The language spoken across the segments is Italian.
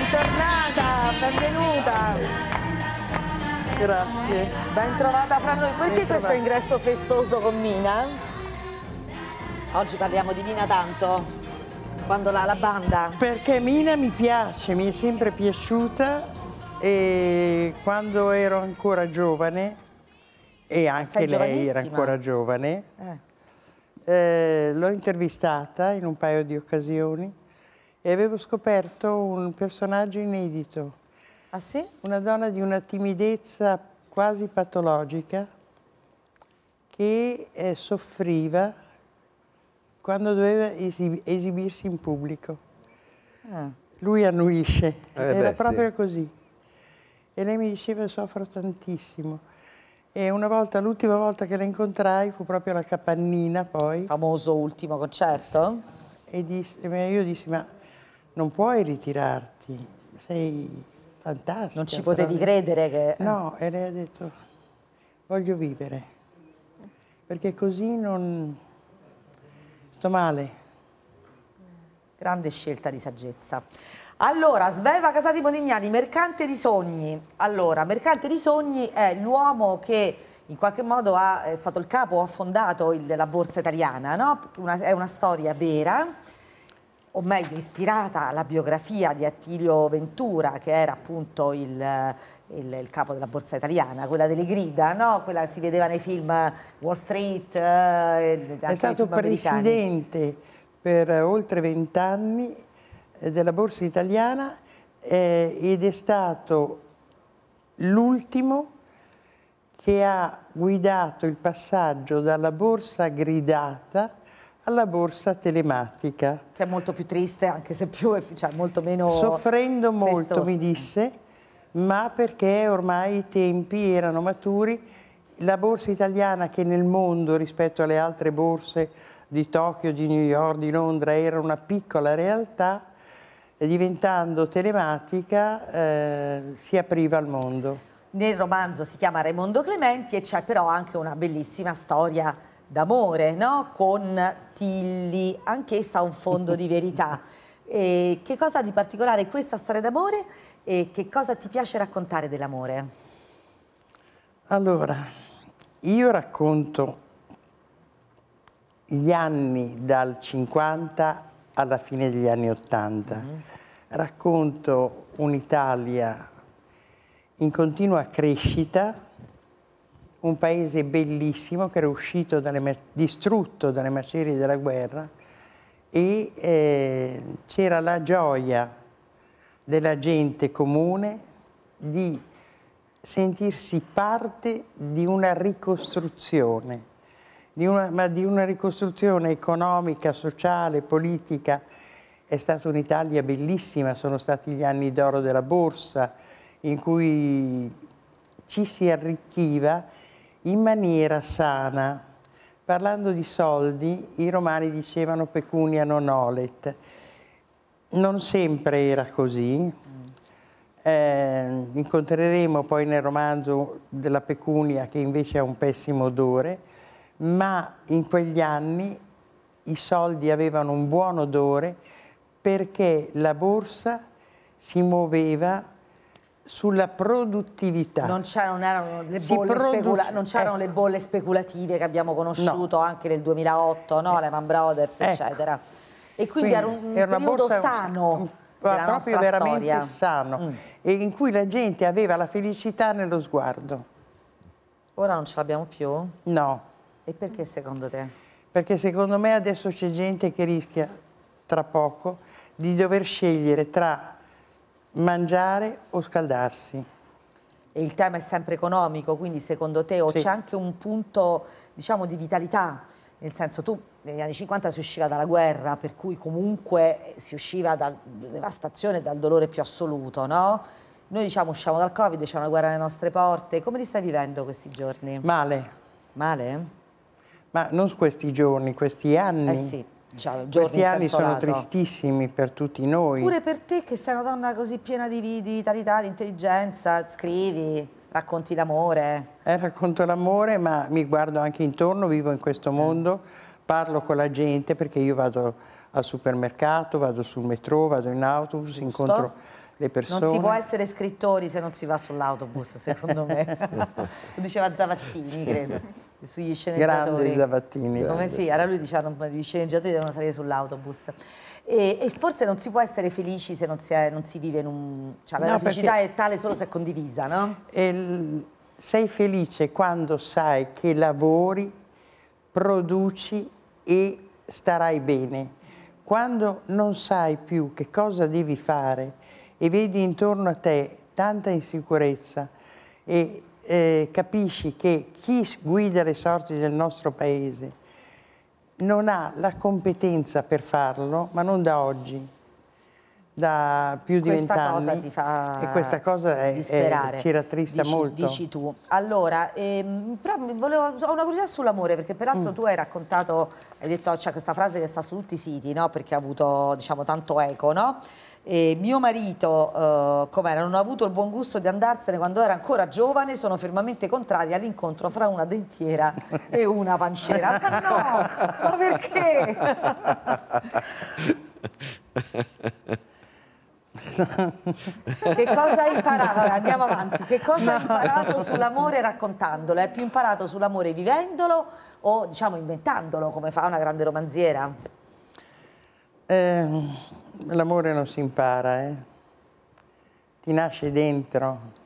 bentornata, benvenuta. Grazie. Ben trovata fra noi. Perché questo ingresso festoso con Mina? Oggi parliamo di Mina tanto, quando la, la banda. Perché Mina mi piace, mi è sempre piaciuta e quando ero ancora giovane, e anche lei era ancora giovane, eh. eh, l'ho intervistata in un paio di occasioni e avevo scoperto un personaggio inedito. Ah sì? Una donna di una timidezza quasi patologica che eh, soffriva quando doveva esib esibirsi in pubblico. Ah. Lui annuisce, eh, era beh, proprio sì. così. E lei mi diceva soffro tantissimo. E una volta, l'ultima volta che la incontrai fu proprio alla Capannina poi. Famoso ultimo concerto? E, disse, e io dissi, ma non puoi ritirarti, sei fantastica. Non ci potevi strana. credere che... Eh. No, e lei ha detto, voglio vivere, perché così non... sto male. Grande scelta di saggezza. Allora, Sveva Casati Modignani, mercante di sogni. Allora, mercante di sogni è l'uomo che in qualche modo ha, è stato il capo, ha fondato il, la borsa italiana, no? Una, è una storia vera o meglio ispirata alla biografia di Attilio Ventura, che era appunto il, il, il, capo della borsa italiana, quella delle grida, no? quella si vedeva nei film Wall Street. Eh, è stato presidente americani. per oltre vent'anni eh, della borsa italiana eh, ed è stato l'ultimo che ha guidato il passaggio dalla borsa gridata alla borsa telematica. Che è molto più triste, anche se più, cioè molto meno... Soffrendo molto, festoso. mi disse, ma perché ormai i tempi erano maturi. La borsa italiana che nel mondo rispetto alle altre borse di Tokyo, di New York, di Londra era una piccola realtà, diventando telematica eh, si apriva al mondo. Nel romanzo si chiama Raimondo Clementi e c'è però anche una bellissima storia d'amore no? con Tilli, anch'essa ha un fondo di verità. E che cosa di particolare è questa storia d'amore e che cosa ti piace raccontare dell'amore? Allora, io racconto gli anni dal 50 alla fine degli anni 80. Mm mm-hmm. Racconto un'Italia in continua crescita, un paese bellissimo che era uscito dalle, distrutto dalle macerie della guerra e eh, c'era la gioia della gente comune di sentirsi parte di una ricostruzione, di una, ma di una ricostruzione economica, sociale, politica. È stata un'Italia bellissima, sono stati gli anni d'oro della borsa in cui ci si arricchiva in maniera sana. Parlando di soldi, i romani dicevano pecunia non olet. Non sempre era così. Eh, incontreremo poi nel romanzo della pecunia che invece ha un pessimo odore, ma in quegli anni i soldi avevano un buon odore perché la borsa si muoveva sulla produttività. Non c'erano, le, ecco. eh. le, bolle speculative che abbiamo conosciuto no. anche nel 2008, no? Eh. Lehman Brothers, ecco. eccetera. E quindi, quindi era un era periodo sano. Un, proprio veramente storia. sano mm. e in cui la gente aveva la felicità nello sguardo. Ora non ce l'abbiamo più? No. E perché secondo te? Perché secondo me adesso c'è gente che rischia tra poco di dover scegliere tra mangiare o scaldarsi. E il tema è sempre economico, quindi secondo te sì. c'è anche un punto diciamo, di vitalità? Nel senso, tu negli anni 50 si usciva dalla guerra, per cui comunque si usciva dalla devastazione, dal dolore più assoluto, no? Noi diciamo usciamo dal Covid, c'è una guerra alle nostre porte. Come li stai vivendo questi giorni? Male. Male? Ma non questi giorni, questi anni. Eh sì. Cioè, Questi anni sono tristissimi per tutti noi. Pure per te che sei una donna così piena di vitalità, di intelligenza, scrivi, racconti l'amore. Eh, racconto l'amore, ma mi guardo anche intorno, vivo in questo eh. mondo, parlo con la gente perché io vado al supermercato, vado sul metro, vado in autobus, Giusto. incontro le persone... Non si può essere scrittori se non si va sull'autobus, secondo me. Lo diceva Zavattini, credo, sugli sceneggiatori. Grande Zavattini. Come sì, era lui diceva che gli sceneggiatori devono salire sull'autobus. E, e, forse non si può essere felici se non si, è, non si vive in un... Cioè, no, la felicità è tale solo se è condivisa, no? Il, sei felice quando sai che lavori, produci e starai bene. Quando non sai più che cosa devi fare, e vedi intorno a te tanta insicurezza e eh, capisci che chi guida le sorti del nostro paese non ha la competenza per farlo, ma non da oggi, da più di vent'anni. E questa cosa è, è, ci rattrista dici, molto. Dici tu. Allora, ehm, però volevo, ho una curiosità sull'amore, perché peraltro mm. tu hai raccontato, hai detto, c'è questa frase che sta su tutti i siti, no? perché ha avuto diciamo, tanto eco, no? Eh, mio marito, eh, com'era, non ha avuto il buon gusto di andarsene quando era ancora giovane, sono fermamente contraria all'incontro fra una dentiera e una panciera. Ma no, ma perché? che cosa hai imparato? Andiamo avanti. Che cosa hai imparato sull'amore raccontandolo? Hai più imparato sull'amore vivendolo o diciamo inventandolo come fa una grande romanziera? Eh, l'amore non si impara, eh? ti nasce dentro.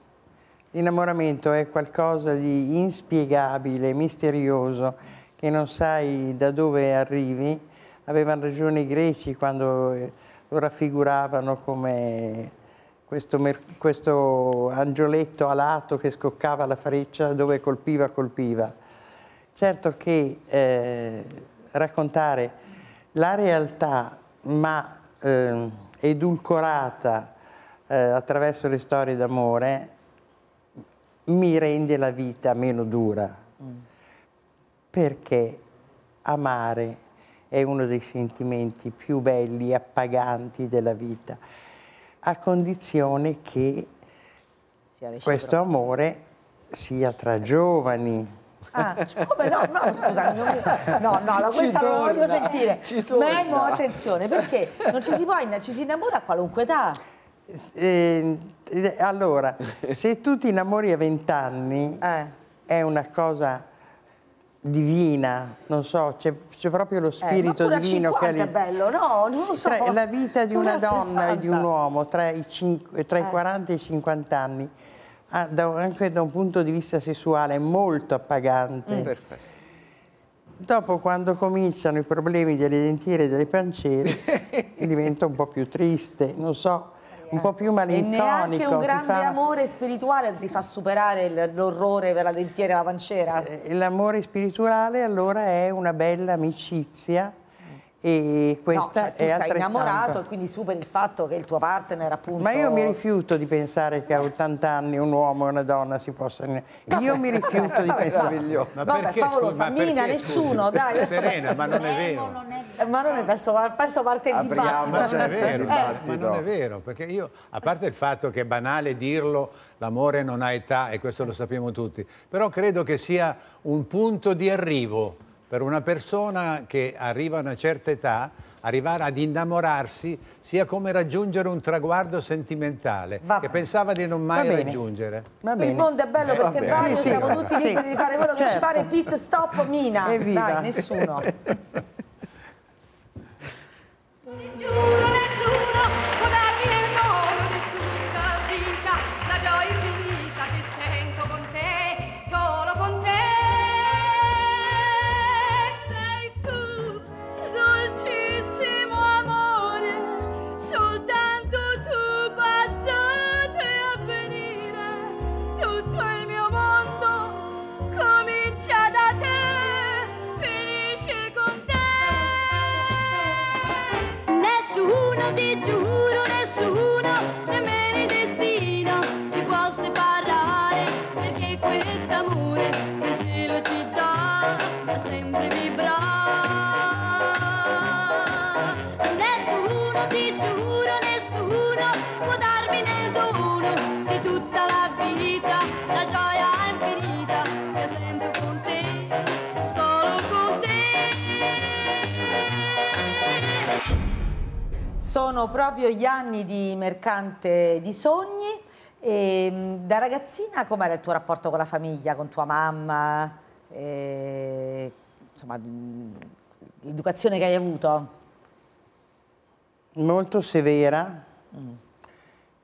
L'innamoramento è qualcosa di inspiegabile, misterioso, che non sai da dove arrivi. Avevano ragione i greci quando eh, lo raffiguravano come questo, questo angioletto alato che scoccava la freccia dove colpiva, colpiva. Certo che eh, raccontare la realtà, ma eh, edulcorata eh, attraverso le storie d'amore mi rende la vita meno dura. Mm. Perché amare è uno dei sentimenti più belli, e appaganti della vita, a condizione che questo amore sia tra giovani, Ah, come no? No, scusa, non mi... no, no, la questa non la voglio sentire. Memo, attenzione, perché non ci si può, ci si innamora a qualunque età. Ehm, eh, allora, se tu ti innamori a 20 anni eh. è una cosa divina, non so, c'è, proprio lo eh, spirito divino 50 che è lì. bello, no? Non lo so. Tra, la vita di una donna 60. e di un uomo tra i, 5, tra i 40 eh. e i 50 anni ah, da, anche da un punto di vista sessuale molto appagante. Mm. Perfetto. Dopo quando cominciano i problemi delle dentiere e delle pancere diventa un po' più triste, non so, un po' più malinconico. E neanche un grande fa... amore spirituale ti fa superare l'orrore per la dentiera e la panciera. Eh, l'amore spirituale allora è una bella amicizia e questa no, cioè, tu è sei innamorato e quindi superi il fatto che il tuo partner appunto... Ma io mi rifiuto di pensare che a 80 anni un uomo e una donna si possano... Io mi rifiuto di pensare... No, ma Vabbè, perché, favolosa, mina nessuno, dai... Serena, ma non è eh, vero. Non è vero. Eh, ma non è penso, penso parte il dibattito. Ma non è vero, eh, ma non è vero, perché io, a parte il fatto che è banale dirlo, l'amore non ha età e questo lo sappiamo tutti, però credo che sia un punto di arrivo per una persona che arriva a una certa età, arrivare ad innamorarsi sia come raggiungere un traguardo sentimentale va che bene. pensava di non mai raggiungere. Il mondo è bello eh, perché va vario, siamo tutti liberi di fare quello certo. che ci pare pit stop mina. Evviva. Dai, nessuno. sono proprio gli anni di mercante di sogni. E, ehm, da ragazzina com'era il tuo rapporto con la famiglia, con tua mamma? E, eh, insomma, l'educazione che hai avuto? Molto severa mm.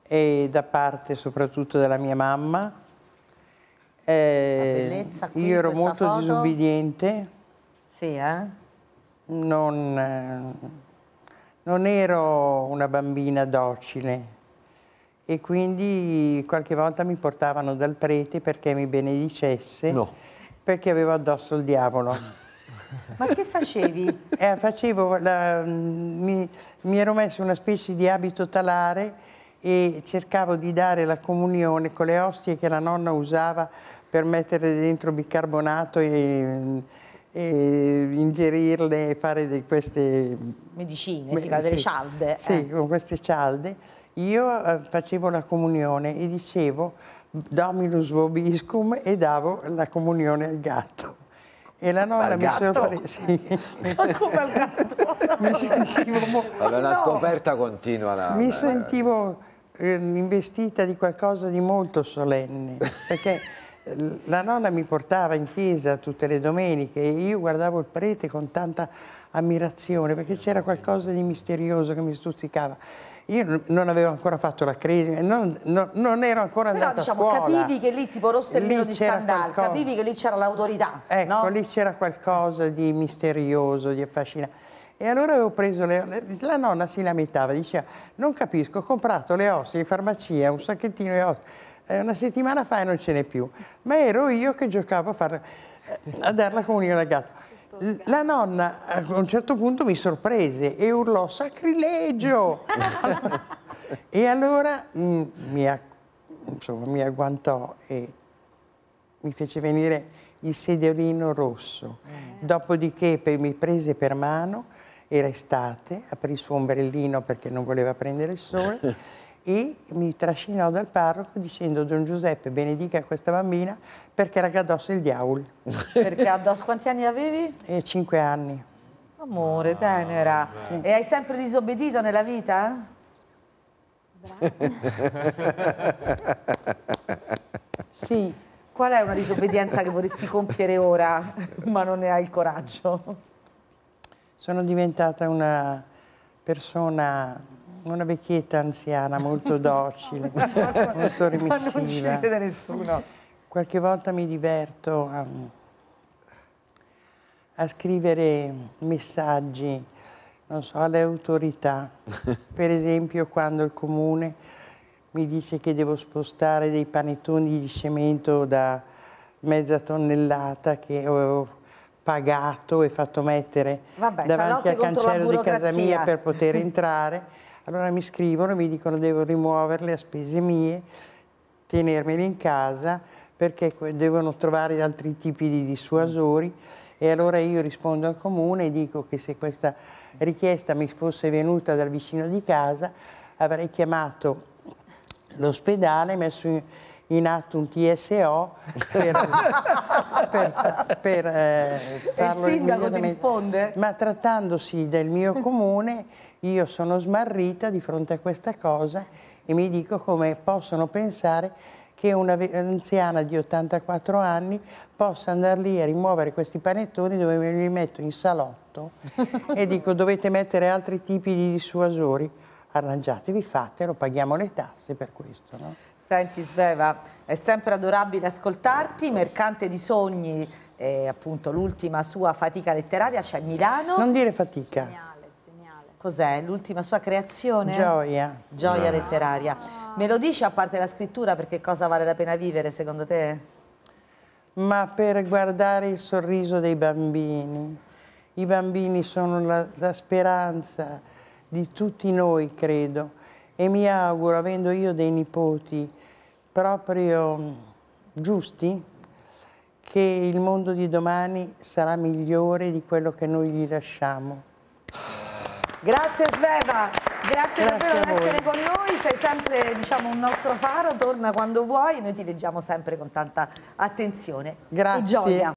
e da parte soprattutto della mia mamma. Eh, bellezza, qui, io ero molto foto. disubbidiente. Sì, eh? Non... Eh, non ero una bambina docile e quindi qualche volta mi portavano dal prete perché mi benedicesse, no. perché avevo addosso il diavolo. Ma che facevi? Eh, facevo la, mm, mi, mi, ero messo una specie di abito talare e cercavo di dare la comunione con le ostie che la nonna usava per mettere dentro bicarbonato e mm, e ingerirle, e fare di queste... Medicine, si fa delle eh. sì, cialde. Sì, eh. con queste cialde. Io eh, facevo la comunione e dicevo Dominus vobiscum e davo la comunione al gatto. E la nonna mi sorprese. Sì. Ma come al gatto? mi sentivo... Vabbè, una no. scoperta continua. La... Mi sentivo eh, investita di qualcosa di molto solenne, perché la nonna mi portava in chiesa tutte le domeniche e io guardavo il prete con tanta ammirazione perché c'era qualcosa di misterioso che mi stuzzicava. Io non avevo ancora fatto la crisi, non, non, non ero ancora Però, andata diciamo, a scuola. capivi che lì, tipo Rossellino lì di Spandal, capivi che lì c'era l'autorità, Ecco, no? lì c'era qualcosa di misterioso, di affascinante. E allora avevo preso le, le... La nonna si lamentava, diceva, non capisco, ho comprato le ossa in farmacia, un sacchettino di ossa eh, una settimana fa e non ce n'è più. Ma ero io che giocavo a, far, eh, a darla con un ragazzo. La nonna a un certo punto mi sorprese e urlò sacrilegio! e allora mm, mi, insomma, mi agguantò e mi fece venire il sediolino rosso. Mm. Dopodiché mi prese per mano, era estate, aprì il suo ombrellino perché non voleva prendere il sole e mi trascinò dal parroco dicendo Don Giuseppe benedica questa bambina perché era addosso il diavolo. Perché addosso quanti anni avevi? E eh, cinque anni. Amore, tenera. Ah, E hai sempre disobbedito nella vita? sì. Qual è una disobbedienza che vorresti compiere ora, ma non ne hai il coraggio? Sono diventata una persona una vecchietta anziana molto docile, molto remissiva. Ma non ci vede nessuno. Qualche volta mi diverto a, a scrivere messaggi, non so, alle autorità. per esempio quando il comune mi dice che devo spostare dei panettoni di cemento da mezza tonnellata che avevo pagato e fatto mettere Vabbè, davanti al cancello di casa mia per poter entrare allora mi scrivono, e mi dicono devo rimuoverle a spese mie, tenermele in casa perché devono trovare altri tipi di dissuasori e allora io rispondo al comune e dico che se questa richiesta mi fosse venuta dal vicino di casa avrei chiamato l'ospedale, messo in, in atto un TSO per, per, per eh, farlo e il sindaco ti risponde? Ma trattandosi del mio comune io sono smarrita di fronte a questa cosa e mi dico come possono pensare che un'anziana di 84 anni possa andare lì a rimuovere questi panettoni dove me li metto in salotto e dico dovete mettere altri tipi di dissuasori, arrangiatevi, fatelo, paghiamo le tasse per questo. No? Senti Sveva, è sempre adorabile ascoltarti, mercante di sogni, eh, appunto l'ultima sua fatica letteraria, c'è Milano. Non dire fatica. Geniale, geniale. Cos'è? L'ultima sua creazione? Gioia. Gioia ah. letteraria. Me lo dici a parte la scrittura perché cosa vale la pena vivere secondo te? Ma per guardare il sorriso dei bambini. I bambini sono la, la speranza di tutti noi, credo. E mi auguro, avendo io dei nipoti, proprio giusti, che il mondo di domani sarà migliore di quello che noi gli lasciamo. Grazie Sveva, grazie, grazie davvero per essere con noi, sei sempre diciamo, un nostro faro, torna quando vuoi, noi ti leggiamo sempre con tanta attenzione grazie. e gioia.